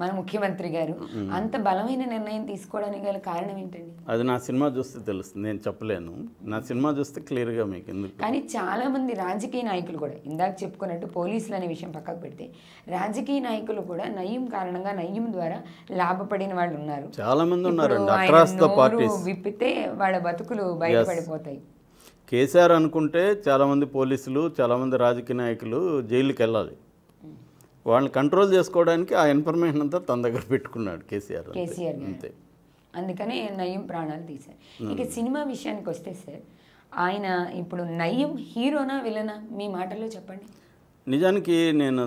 మన ముఖ్యమంత్రి గారు అంత బలమైన నిర్ణయం తీసుకోవడానికి గల కారణం ఏంటండి అది నా సినిమా చూస్తే తెలుస్తుంది నేను చెప్పలేను నా సినిమా చూస్తే క్లియర్గా మీకు ఎందుకు కానీ చాలా మంది రాజకీయ నాయకులు కూడా ఇందాక చెప్పుకున్నట్టు పోలీసులు అనే విషయం పక్కకు పెడితే రాజకీయ నాయకులు కూడా నయం కారణంగా నయం ద్వారా లాభపడిన వాళ్ళు ఉన్నారు చాలా మంది ఉన్నారు విప్పితే వాళ్ళ బతుకులు బయటపడిపోతాయి కేసీఆర్ అనుకుంటే చాలామంది పోలీసులు చాలామంది రాజకీయ నాయకులు జైలుకి వెళ్ళాలి వాళ్ళని కంట్రోల్ చేసుకోవడానికి ఆ ఇన్ఫర్మేషన్ అంతా తన దగ్గర పెట్టుకున్నాడు కేసీఆర్ కేసీఆర్ అంతే అందుకనే నయం ప్రాణాలు తీశారు ఇక సినిమా విషయానికి వస్తే సార్ ఆయన ఇప్పుడు నయం హీరోనా విలనా మీ మాటల్లో చెప్పండి నిజానికి నేను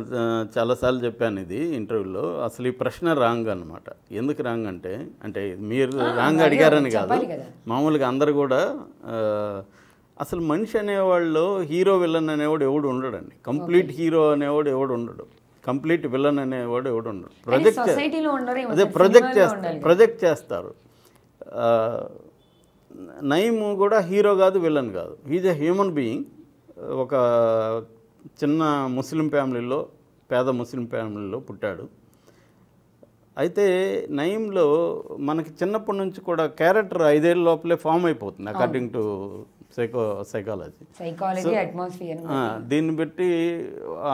చాలాసార్లు చెప్పాను ఇది ఇంటర్వ్యూలో అసలు ఈ ప్రశ్న రాంగ్ అనమాట ఎందుకు రాంగ్ అంటే అంటే మీరు రాంగ్ అడిగారని కాదు మామూలుగా అందరు కూడా అసలు మనిషి అనేవాళ్ళు హీరో విలన్ అనేవాడు ఎవడు ఉండడండి కంప్లీట్ హీరో అనేవాడు ఎవడు ఉండడు కంప్లీట్ విలన్ అనేవాడు ఎవడు ఉండడు ప్రొజెక్ట్ అదే ప్రొజెక్ట్ చేస్తారు ప్రొజెక్ట్ చేస్తారు నయము కూడా హీరో కాదు విలన్ కాదు హీజ్ ఎ హ్యూమన్ బీయింగ్ ఒక చిన్న ముస్లిం ఫ్యామిలీలో పేద ముస్లిం ఫ్యామిలీలో పుట్టాడు అయితే నయంలో మనకి చిన్నప్పటి నుంచి కూడా క్యారెక్టర్ ఐదేళ్ళ లోపలే ఫామ్ అయిపోతుంది according to psycho psychology psychology atmosphere దీన్ని బట్టి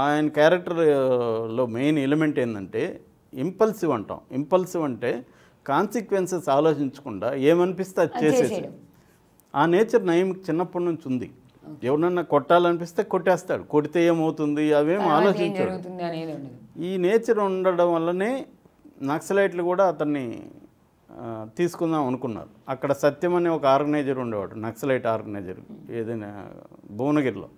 ఆయన క్యారెక్టర్లో మెయిన్ ఎలిమెంట్ ఏంటంటే ఇంపల్సివ్ అంటాం ఇంపల్సివ్ అంటే కాన్సిక్వెన్సెస్ ఆలోచించకుండా ఏమనిపిస్తే అది చేసేసి ఆ నేచర్ నయం చిన్నప్పటి నుంచి ఉంది ఎవరన్నా కొట్టాలనిపిస్తే కొట్టేస్తాడు కొడితే ఏమవుతుంది అవేం ఆలోచించాడు ఈ నేచర్ ఉండడం వల్లనే నక్సలైట్లు కూడా అతన్ని తీసుకుందాం అనుకున్నారు అక్కడ సత్యం అనే ఒక ఆర్గనైజర్ ఉండేవాడు నక్సలైట్ ఆర్గనైజర్ ఏదైనా భువనగిరిలో